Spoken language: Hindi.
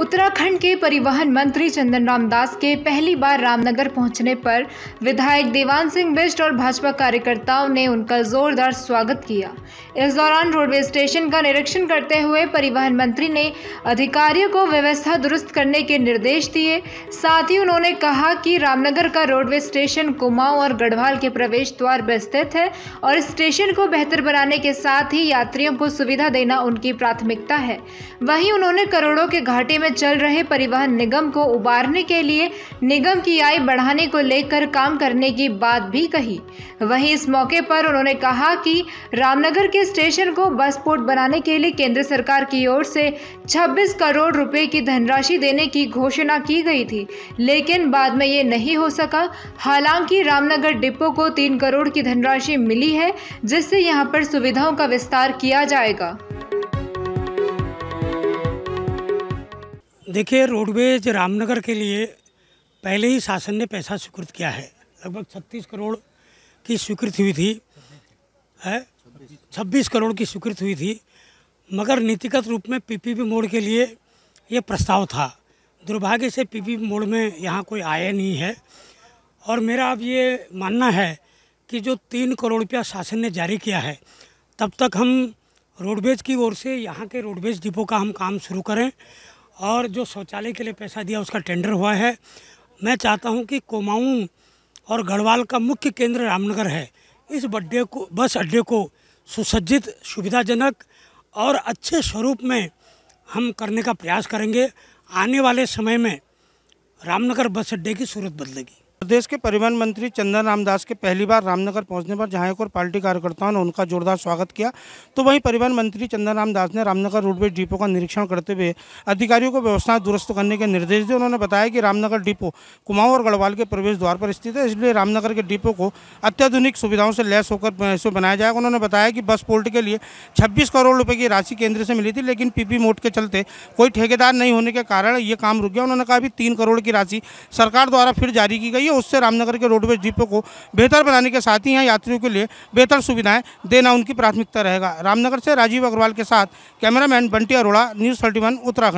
उत्तराखंड के परिवहन मंत्री चंदन राम दास के पहली बार रामनगर पहुंचने पर विधायक देवान सिंह बिष्ट और भाजपा कार्यकर्ताओं ने उनका जोरदार स्वागत किया इस दौरान रोडवे स्टेशन का निरीक्षण करते हुए परिवहन मंत्री ने अधिकारियों को व्यवस्था दुरुस्त करने के निर्देश दिए साथ ही उन्होंने कहा कि रामनगर का रोडवे स्टेशन कुमाऊं और गढ़वाल के प्रवेश द्वार पर स्थित है और स्टेशन को बेहतर बनाने के साथ ही यात्रियों को सुविधा देना उनकी प्राथमिकता है वहीं उन्होंने करोड़ों के घाटे में में चल रहे परिवहन निगम को उबारने के लिए निगम की आय बढ़ाने को लेकर काम करने की बात भी कही वहीं इस मौके पर उन्होंने कहा कि रामनगर के स्टेशन को बस पोर्ट बनाने के लिए केंद्र सरकार की ओर से 26 करोड़ रुपए की धनराशि देने की घोषणा की गई थी लेकिन बाद में ये नहीं हो सका हालांकि रामनगर डिपो को तीन करोड़ की धनराशि मिली है जिससे यहाँ पर सुविधाओं का विस्तार किया जाएगा देखिए रोडवेज रामनगर के लिए पहले ही शासन ने पैसा स्वीकृत किया है लगभग छत्तीस करोड़ की स्वीकृत हुई थी है छब्बीस करोड़ की स्वीकृत हुई थी मगर नीतिगत रूप में पीपीपी मोड़ के लिए ये प्रस्ताव था दुर्भाग्य से पीपीपी मोड़ में यहाँ कोई आया नहीं है और मेरा अब ये मानना है कि जो तीन करोड़ रुपया शासन ने जारी किया है तब तक हम रोडवेज की ओर से यहाँ के रोडवेज डिपो का हम काम शुरू करें और जो शौचालय के लिए पैसा दिया उसका टेंडर हुआ है मैं चाहता हूं कि कोमाऊं और गढ़वाल का मुख्य केंद्र रामनगर है इस बड्डे को बस अड्डे को सुसज्जित सुविधाजनक और अच्छे स्वरूप में हम करने का प्रयास करेंगे आने वाले समय में रामनगर बस अड्डे की सूरत बदलेगी प्रदेश के परिवहन मंत्री चंदन रामदास के पहली बार रामनगर पहुंचने पर जहां एक और पार्टी कार्यकर्ताओं ने उनका जोरदार स्वागत किया तो वहीं परिवहन मंत्री चंदन रामदास ने रामनगर रोडवेज डिपो का निरीक्षण करते हुए अधिकारियों को व्यवस्थाएं दुरुस्त करने के निर्देश दिए उन्होंने बताया कि रामनगर डिपो कुमाऊं और गढ़वाल के प्रवेश द्वार पर स्थित है इसलिए रामनगर के डिपो को अत्याधुनिक सुविधाओं से लैस होकर इसे बनाया जाएगा उन्होंने बताया कि बस पोर्ट के लिए छब्बीस करोड़ रुपये की राशि केंद्र से मिली थी लेकिन पीपी मोड के चलते कोई ठेकेदार नहीं होने के कारण ये काम रुक गया उन्होंने कहा अभी तीन करोड़ की राशि सरकार द्वारा फिर जारी की गई है उससे रामनगर के रोडवेज डिपो को बेहतर बनाने के साथ ही यहाँ यात्रियों के लिए बेहतर सुविधाएं देना उनकी प्राथमिकता रहेगा रामनगर से राजीव अग्रवाल के साथ cameraman Bunty Arora news thirty Uttarakhand